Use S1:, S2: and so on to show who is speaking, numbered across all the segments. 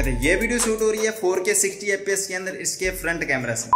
S1: कहते हैं ये वीडियो शूट हो रही है फोर के सिक्सटी के अंदर इसके फ्रंट कैमरा से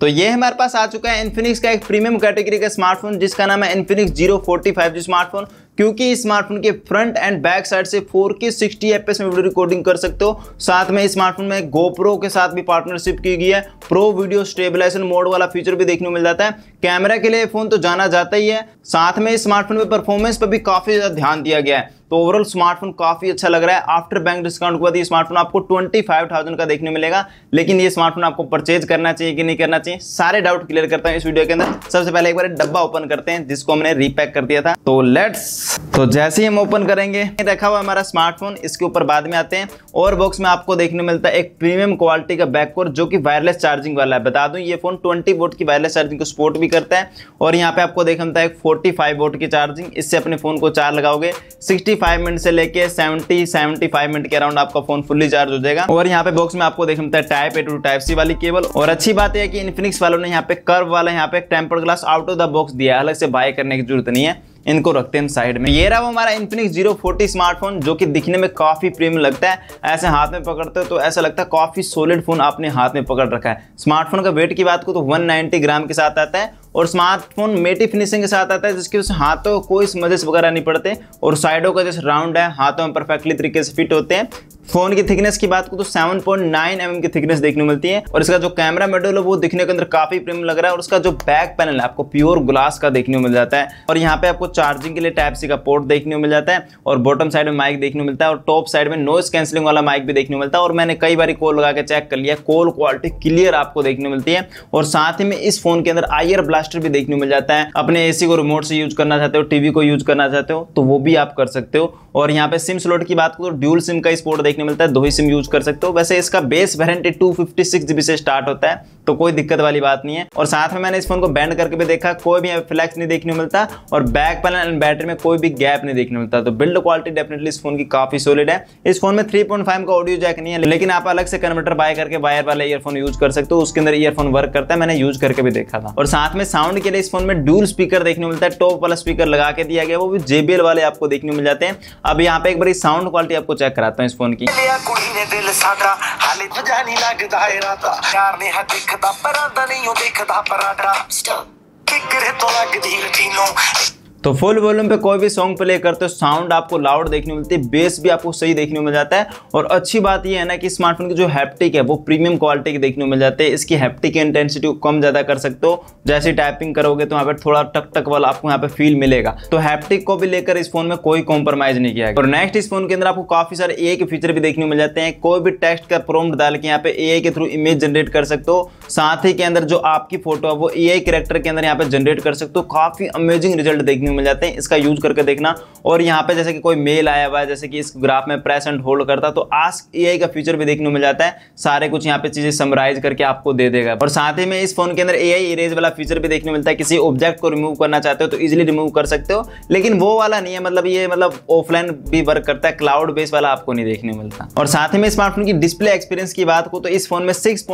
S1: तो ये हमारे पास आ चुका है इन्फिनिक्स का एक प्रीमियम कैटेगरी का स्मार्टफोन जिसका नाम है Infinix zero forty five G smartphone क्योंकि इस स्मार्टफोन के फ्रंट एंड बैक साइड से 4K 60 fps में वीडियो रिकॉर्डिंग कर सकते हो साथ में इस स्मार्टफोन में गोप्रो के साथ भी पार्टनरशिप की गई है प्रो वीडियो स्टेबलाइजेशन मोड वाला फीचर भी देखने को मिल जाता है कैमरा के लिए फोन तो जाना जाता ही है साथ में इस स्मार्टफोन में परफॉर्मेंस पर भी काफी ज्यादा ध्यान दिया गया है तो ओवरऑल स्मार्टफोन काफ़ी अच्छा लग रहा है आफ्टर बैंक डिस्काउंट के बाद ये स्मार्टफोन आपको ट्वेंटी का देखने मिलेगा लेकिन ये स्मार्टफोन आपको परचेज करना चाहिए कि नहीं करना चाहिए सारे डाउट क्लियर करता हूँ इस वीडियो के अंदर सबसे पहले एक बार डब्बा ओपन करते हैं जिसको हमने रीपैक कर दिया था तो लेट्स तो जैसे ही हम ओपन करेंगे रखा हुआ हमारा स्मार्टफोन इसके ऊपर बाद में आते हैं और बॉक्स में आपको देखने मिलता है एक प्रीमियम क्वालिटी का बैक कवर जो कि वायरलेस चार्जिंग वाला है बता दूं ये फोन 20 वोट की वायरलेस चार्जिंग को सपोर्ट भी करता है और यहाँ पे आपको देखा मिलता है 45 वोट की चार्जिंग इससे अपने फोन को चार्ज लगाओगे सिक्सटी 65 मिनट से लेके 70 75 मिनट के अराउंड आपका फोन फुल्ली चार्ज हो जाएगा और यहाँ पे बॉक्स में आपको देख सकते हैं type A to type C वाली केबल और अच्छी बात है कि इन्फिनिक्स वालों ने यहाँ पे कर्व वाला यहाँ पे temper glass out of the box दिया अलग से बाय करने की जरूरत नहीं है इनको रखते हैं साइड में ये रहा वो हमारा इन्फिनिक्स जीरो फोर्टी स्मार्टफोन जो कि दिखने में काफ़ी प्रीमियम लगता है ऐसे हाथ में पकड़ते हो तो ऐसा लगता है काफ़ी सोलिड फोन आपने हाथ में पकड़ रखा है स्मार्टफोन का वेट की बात को तो 190 ग्राम के साथ आता है और स्मार्टफोन मेटी फिनिशिंग के साथ आता है जिसकी वजह से हाथों कोई मजेस वगैरह नहीं पड़ते और साइडों का जैसे राउंड है हाथों में परफेक्टली तरीके से फिट होते हैं फोन की थिकनेस की बात करूँ तो 7.9 पॉइंट mm की थिकनेस देखने को मिलती है और इसका जो कैमरा मेडल है वो दिखने के अंदर काफी प्रीमियम लग रहा है और उसका जो बैक पैनल है आपको प्योर ग्लास का देखने को मिल जाता है और यहाँ पे आपको चार्जिंग के लिए टाइप सी का पोर्ट देखने को मिल जाता है और बॉटम साइड में माइक देखने को मिलता है और टॉप साइड में नॉइस कैंसिलिंग वाला माइक भी देखने को मिलता है और मैंने कई बार कॉल लगा के चेक कर लिया कॉल क्वालिटी क्लियर आपको देखने को मिलती है और साथ ही में इस फोन के अंदर आयर ब्लास्ट ब्लास्टर भी देखने मिल जाता है अपने एसी को रिमोट से यूज करना चाहते हो टीवी को यूज करना चाहते हो तो वो भी आप कर सकते हो और यहाँ पे सिम स्लॉट की बात करो ड्यूल सिम का स्पोर्ट देखने मिलता है दो ही सिम यूज कर सकते हो वैसे इसका बेस वारंटी टू फिफ्टी से स्टार्ट होता है तो कोई दिक्कत वाली बात नहीं है और साथ में मैंने इस फोन को बैंड करके भी देखा कोई भी फ्लैक्स नहीं देखने मिलता और बैक पैनल एंड बैटरी में कोई भी गैप नहीं देखने मिलता तो बिल्ड क्वालिटी डेफिनेटली इस फोन की काफी सोलिड है इस फोन में 3.5 का ऑडियो जैक नहीं है लेकिन आप अलग से कन्वर्टर बाय करके वायर वाला ईयरफोन यूज कर सकते हो उसके अंदर ईयरफोन वर्क करता है मैंने यूज करके भी देखा था और साथ में साउंड के लिए इस फोन में डूल स्पीकर देखने मिलता है टॉप वाला स्पीकर लगा के दिया गया वो भी जेबीएल वाले आपको देखने मिल जाते हैं अब यहाँ पे एक बड़ी साउंड क्वालिटी आपको चेक कराता हूँ इस फोन की तो फुल वॉल्यूम पे कोई भी सॉन्ग प्ले करते हो साउंड आपको लाउड देखने को मिलती है बेस भी आपको सही देखने को मिल जाता है और अच्छी बात यह है ना कि स्मार्टफोन की जो हैप्टिक है वो प्रीमियम क्वालिटी की देखने को मिल जाती है इसकी हैप्टिक इंटेंसिटी को कम ज़्यादा कर सकते हो जैसे टाइपिंग करोगे तो यहाँ पर थोड़ा टक टक वाला आपको यहाँ पे फील मिलेगा तो हैप्टिक को भी लेकर इस फोन में कोई कॉम्प्रोमाइज नहीं किया और नेक्स्ट इस फोन के अंदर आपको काफी सारे ए के फीचर भी देखने को मिल जाते हैं कोई भी टेक्स्ट का प्रोम डाल के यहाँ पे ए के थ्रू इमेज जनरेट कर सकते हो साथ ही के अंदर जो आपकी फोटो है वो ए कैरेक्टर के अंदर यहाँ पे जनरेट कर सकते हो काफी अमेजिंग रिजल्ट देखने व्यू मिल जाते हैं इसका यूज करके देखना और यहाँ पे जैसे कि कोई मेल आया हुआ है जैसे कि इस ग्राफ में प्रेस एंड होल्ड करता है तो आस्क ए का फीचर भी देखने को मिल जाता है सारे कुछ यहाँ पे चीजें समराइज करके आपको दे देगा और साथ ही में इस फोन के अंदर ए आई इरेज वाला फीचर भी देखने को मिलता है किसी ऑब्जेक्ट को रिमूव करना चाहते हो तो इजिली रिमूव कर सकते हो लेकिन वो वाला नहीं है मतलब ये मतलब ऑफलाइन भी वर्क करता है क्लाउड बेस वाला आपको नहीं देखने मिलता और साथ ही में स्मार्टफोन की डिस्प्ले एक्सपीरियंस की बात को तो इस फोन में सिक्स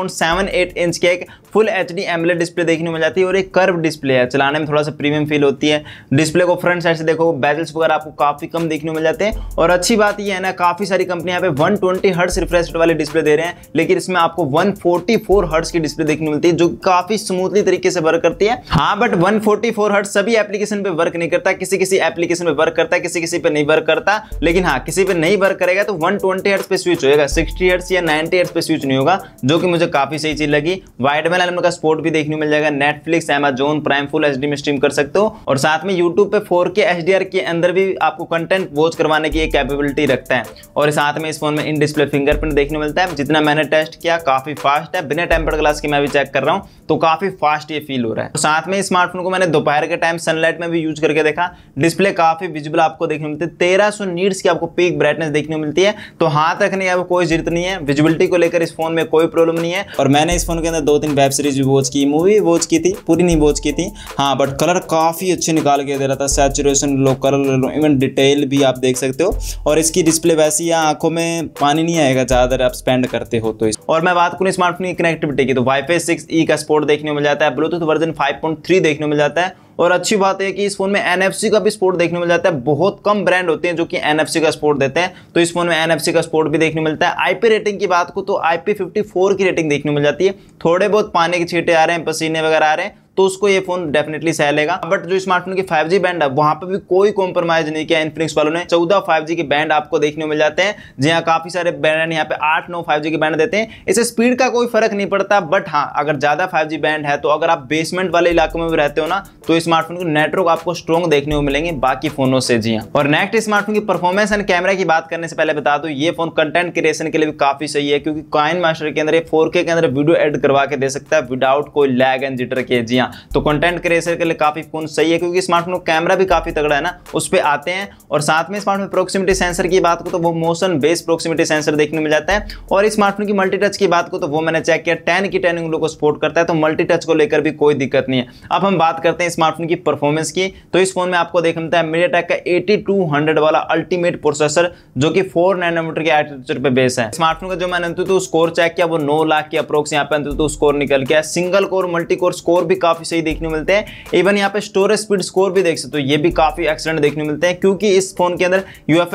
S1: इंच के एक full H D AMOLED display देखने को मिल जाती है और एक कर्व डिस्प्ले है चलाने में थोड़ा सा प्रीमियम फील होती है डिस्प्ले को फ्रंट साइड से देखो बैजल्स वगैरह आपको काफी कम देखने मिल जाते हैं और अच्छी बात यह है ना काफी सारी कंपनी यहाँ पे वन ट्वेंटी हर्ट्स रिफ्रेश वाले डिस्प्ले दे रहे हैं लेकिन इसमें आपको वन फोर्टी फोर हर्ट्स की डिस्प्ले देखने मिलती है जो काफी स्मूथली तरीके से वर्क करती है हाँ but one forty four hertz सभी एप्लीकेशन पे वर्क नहीं करता किसी किसी एप्लीकेशन पे वर्क करता है किसी किसी पे नहीं वर्क करता लेकिन हाँ किसी पे नहीं वर्क करेगा तो वन ट्वेंटी पे स्विच होगा सिक्सटी हर्ट्स या नाइनटी हर्ट्स पे स्विच नहीं होगा जो कि मुझे काफी सही चीज लगी वाइडमेन का स्पोर्ट भी देखने मिल जाएगा Netflix Amazon Prime full H में स्ट्रीम कर सकते हो और साथ में यूट्यूब यूट्यूब पे 4K HDR के अंदर भी आपको कंटेंट वॉच करवाने की कैपेबिलिटी रखता तो है और साथ में इस फोन में इन डिस्प्ले फिंगरप्रिंट देखने मिलता है जितना मैंने टेस्ट किया काफ़ी फास्ट है बिना टेम्पर ग्लास के मैं भी चेक कर रहा हूँ तो काफ़ी फास्ट ये फील हो रहा है तो साथ में स्मार्टफोन को मैंने दोपहर के टाइम सनलाइट में भी यूज करके देखा डिस्प्ले काफ़ी विजिबल आपको देखने मिलती है तेरह सौ नीड्स की आपको पीक ब्राइटनेस देखने मिलती है तो हाथ रखने की कोई जरूरत नहीं है विजिबिलिटी को लेकर इस फोन में कोई प्रॉब्लम नहीं है और मैंने इस फोन के अंदर दो तीन वेब सीरीज भी वॉच की मूवी वॉच की थी पूरी नहीं वॉच की थी हाँ बट कलर काफ़ी अच्छे निकाल के दे रहता है सैचुरेशन लोकल इवन डिटेल भी आप देख सकते हो और इसकी डिस्प्ले वैसे ही आंखों में पानी नहीं आएगा ज़्यादातर आप स्पेंड करते हो तो इस और मैं बात करूँ स्मार्टफोन की कनेक्टिविटी की तो वाईफाई सिक्स ई का स्पोर्ट देखने मिल जाता है Bluetooth version five point three देखने मिल जाता है और अच्छी बात है कि इस फोन में एनएफसी का भी स्पोर्ट देखने मिल जाता है बहुत कम ब्रांड होते हैं जो कि एनएफसी का स्पोर्ट देते हैं तो इस फोन में एनएफसी का स्पोर्ट भी देखने मिलता है आईपी रेटिंग की बात तो को तो आईपी फिफ्टी फोर की रेटिंग देखने मिल जाती है थोड़े बहुत पानी के छीटे आ रहे हैं पसीने वगैरह आ रहे हैं तो उसको ये फोन डेफिनेटली सह लेगा बट जो स्मार्टफोन की फाइव बैंड है वहां पर भी कोई कॉम्प्रोमाइज नहीं किया इनफिनिक्स वालों ने चौदह फाइव के बैंड आपको देखने को मिल जाते हैं जी हाँ काफी सारे बैंड यहाँ पे आठ नौ फाइव के बैंड देते हैं इससे स्पीड का कोई फर्क नहीं पड़ता बट हाँ अगर ज्यादा फाइव बैंड है तो अगर आप बेसमेंट वाले इलाकों में भी रहते हो ना तो स्मार्टफोन के नेटवर्क आपको स्ट्रॉन्ग देखने को मिलेंगे बाकी फोनों से जी हाँ और नेक्स्ट स्मार्टफोन की परफॉर्मेंस एंड कैमरा की बात करने से पहले बता दो ये फोन कंटेंट क्रिएशन के लिए भी काफी सही है क्योंकि काइन मास्टर के अंदर फोर के अंदर वीडियो एड करवा के दे सकता है विदाउट कोई लैग एंड जिटर के जी हाँ ना तो कंटेंट क्रिएशन के लिए काफ़ी फ़ोन सही है क्योंकि स्मार्टफोन का कैमरा भी काफ़ी तगड़ा है ना उस पर आते हैं और साथ में स्मार्टफोन प्रोक्सीमिटी सेंसर की बात को तो वो मोशन बेस्ड प्रोक्सीमिटी सेंसर देखने मिल जाता है और स्मार्टफोन की मल्टी टच की बात को तो वो मैंने चेक किया टेन की टेन उंगलों को सपोर्ट करता है तो मल्टी टच को लेकर भी कोई दिक्कत नहीं है अब हम बात करते हैं स्मार्टफोन की परफॉर्मेंस की तो इस फोन में आपको देखने मिलता है मीडिया टेक का एटी वाला अल्टीमेट प्रोसेसर जो कि फोर नाइनोमीटर के आर्किटेक्चर पर बेस है स्मार्टफोन का जो मैंने स्कोर तो चेक किया वो नौ लाख के अप्रोक्स यहाँ पे स्कोर तो निकल गया single core multi core score भी काफ़ी सही देखने मिलते हैं इवन यहाँ पे स्टोरेज स्पीड स्कोर भी देख सकते हो ये भी काफ़ी एक्सलेंट देखने मिलते हैं क्योंकि इस फोन के अंदर यू एफ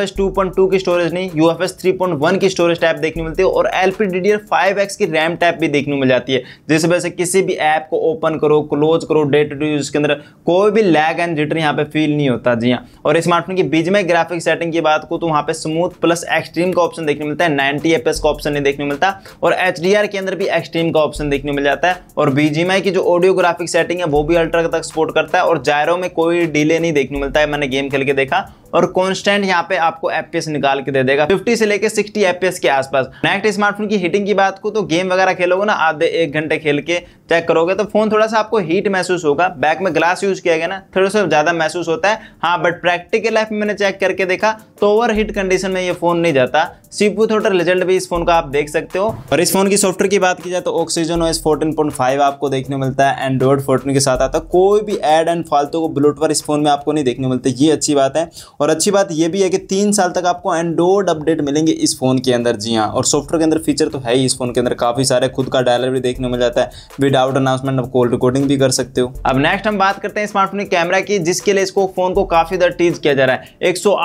S1: की स्टोरेज नहीं यू एफ की स्टोरेज टाइप देखने मिलती है और एल पी डी की रैम टाइप भी देखने मिल जाती है जिस वजह से किसी भी ऐप को ओपन करो क्लोज करो डे टू डे यूज के अंदर कोई भी लैग एंड जिटर यहाँ पे फील नहीं होता जी हाँ और स्मार्टफोन की बीच में ग्राफिक सेटिंग की बात को तो वहाँ पे स्मूथ प्लस एक्सट्रीम का ऑप्शन देखने मिलता है नाइनटी एफ का ऑप्शन नहीं देखने मिलता और एच के अंदर भी एक्सट्रीम का ऑप्शन देखने मिल जाता है और बीजीएमआई की जो ऑडियो ग्राफिक सेटिंग है वो भी अल्ट्रा तक सपोर्ट करता है और जायरो में कोई डिले नहीं देखने मिलता है मैंने गेम खेल के देखा और कॉन्स्टेंट यहाँ पे आपको एपीएस निकाल के दे देगा फिफ्टी से लेकर सिक्सटी एपीएस के आसपास नेक्स्ट स्मार्टफोन की हीटिंग की बात को तो गेम वगैरह खेलोगे ना आधे एक घंटे खेल के चेक करोगे तो फोन थोड़ा सा आपको हीट महसूस होगा बैक में ग्लास यूज किया गया ना थोड़ा सा ज्यादा महसूस होता है हाँ बट प्रैक्टिकल लाइफ में मैंने चेक करके देखा तो ओवर हीट कंडीशन में ये फोन नहीं जाता सीपू थोटर रिजल्ट भी इस फोन का आप देख सकते हो और इस फोन की सॉफ्टवेयर की बात की जाए तो ऑक्सीजन ओएस 14.5 आपको देखने मिलता है एंड्रॉइड 14 के साथ आता है कोई भी एड एंड फालतू को ब्लूटवर इस फोन में आपको नहीं देखने मिलते ये अच्छी बात है और अच्छी बात यह भी है कि तीन साल तक आपको एंड्रॉयड अपडेट मिलेंगे इस फ़ोन के अंदर जी हाँ और सॉफ्टवेयर के अंदर फीचर तो है ही इस फोन के अंदर काफ़ी सारे खुद का डायलर भी देखने मिल जाता है विदाउट अनाउंसमेंट आप कॉल रिकॉर्डिंग भी कर सकते हो अब नेक्स्ट हम बात करते हैं स्मार्टफोन के कैमरा की जिसके लिए इसको फोन को काफ़ी ज़्यादा टीज किया जा रहा है एक सौ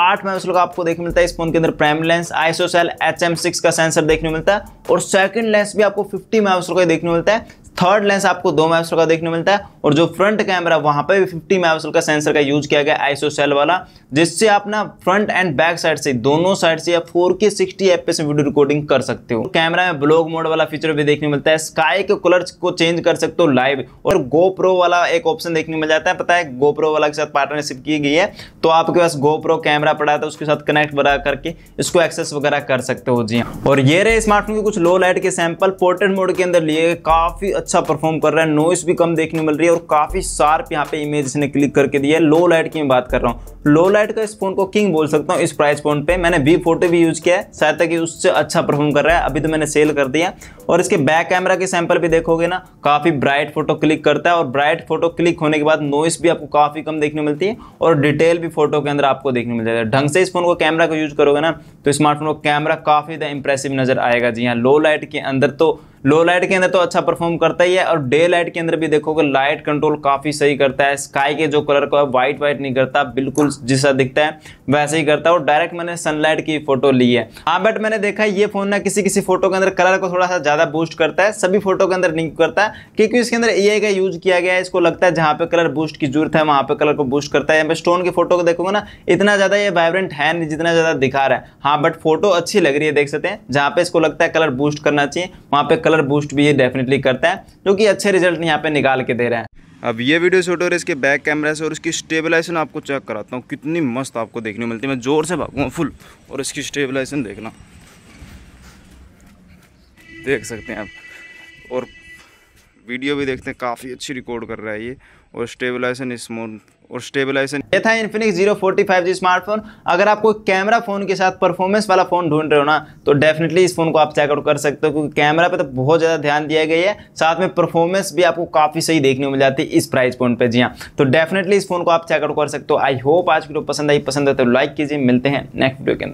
S1: का आपको देखने मिलता है इस फोन के अंदर prime lens ISOCELL H का सेंसर देखने मिलता है और सेकंड लेंस भी आपको फिफ्टी मेगा का देखने मिलता है थर्ड लेंस आपको दो मेगापिक्सल का देखने मिलता है और जो फ्रंट कैमरा वहां पर भी फिफ्टी मेगापिक्सल का सेंसर का यूज किया गया सेल वाला जिससे आप ना फ्रंट एंड बैक साइड से दोनों साइड से आप फोर के सिक्सटी एफ से वीडियो रिकॉर्डिंग कर सकते हो कैमरा में ब्लॉग मोड वाला फीचर भी देखने मिलता है स्काई के कलर को चेंज कर सकते हो लाइव और गोप्रो वाला एक ऑप्शन देखने मिल जाता है पता है गोप्रो वाला के साथ पार्टनरशिप की गई है तो आपके पास गोप्रो कैमरा पड़ा था उसके साथ कनेक्ट बना करके इसको एक्सेस वगैरह कर सकते हो जी और ये रहे स्मार्टफोन के कुछ लो लाइट के सैंपल पोर्ट्रेट मोड के अंदर लिए काफी अच्छा परफॉर्म कर रहा है नॉइस भी कम देखने मिल रही है और काफ़ी शार्प यहाँ पे इमेज इसने क्लिक करके दिया है लो लाइट की मैं बात कर रहा हूँ लो लाइट का इस फोन को किंग बोल सकता हूँ इस प्राइस पॉइंट पे मैंने वी फोटो भी यूज़ किया है शायद तक उससे अच्छा परफॉर्म कर रहा है अभी तो मैंने सेल कर दिया और इसके बैक कैमरा के सैंपल भी देखोगे ना काफ़ी ब्राइट फोटो क्लिक करता है और ब्राइट फोटो क्लिक होने के बाद नॉइस भी आपको काफ़ी कम देखने मिलती है और डिटेल भी फोटो के अंदर आपको देखने मिल जाएगा ढंग से इस फोन को कैमरा का यूज़ करोगे ना तो स्मार्टफोन का कैमरा काफ़ी इंप्रेसिव नज़र आएगा जी हाँ लो लाइट के अंदर तो लो लाइट के अंदर तो अच्छा परफॉर्म करता ही है और डे लाइट के अंदर भी देखोगे लाइट कंट्रोल काफ़ी सही करता है स्काई के जो कलर को है वाइट वाइट नहीं करता बिल्कुल जैसा दिखता है वैसे ही करता है और डायरेक्ट मैंने सनलाइट की फोटो ली है हाँ बट मैंने देखा ये फ़ोन ना किसी किसी फोटो के अंदर कलर को थोड़ा सा ज़्यादा बूस्ट करता है सभी फोटो के अंदर नहीं करता है क्योंकि इसके अंदर ए का यूज़ किया गया है इसको लगता है जहां पे कलर बूस्ट की जरूरत है वहां पर कलर को बूस्ट करता है स्टोन की फोटो को देखोगे ना इतना ज़्यादा ये वाइब्रेंट है नहीं जितना ज़्यादा दिखा रहा है हाँ बट फोटो अच्छी लग रही है देख सकते हैं जहां पे इसको लगता है कलर बूस्ट करना चाहिए वहाँ पे कलर बूस्ट भी ये डेफिनेटली करता है जो कि अच्छे रिजल्ट यहाँ पे निकाल के दे रहे हैं अब ये वीडियो शूट हो रहा है इसके बैक कैमरा से और इसकी स्टेबलाइजेशन आपको चेक कराता हूँ कितनी मस्त आपको देखने मिलती है मैं ज़ोर से भागूँगा फुल और इसकी स्टेबलाइजेशन देखना देख सकते हैं आप और वीडियो भी देखते हैं काफ़ी अच्छी रिकॉर्ड कर रहा है ये और स्टेबलाइजेशन स्मूथ और स्टेबलाइजेशन ये था Infinix zero forty five G smartphone अगर कोई कैमरा फोन के साथ परफॉर्मेंस वाला फोन ढूंढ रहे हो ना तो डेफिनेटली इस फोन को आप चेकआउट कर सकते हो क्योंकि कैमरा पे तो बहुत ज़्यादा ध्यान दिया गया है साथ में परफॉर्मेंस भी आपको काफ़ी सही देखने को मिल जाती है इस प्राइस पॉइंट पे जी हाँ तो डेफिनेटली इस फोन को आप चेकआउट कर सकते हो आई होप आज वीडियो पसंद आई पसंद है तो लाइक कीजिए मिलते हैं नेक्स्ट वीडियो के अंदर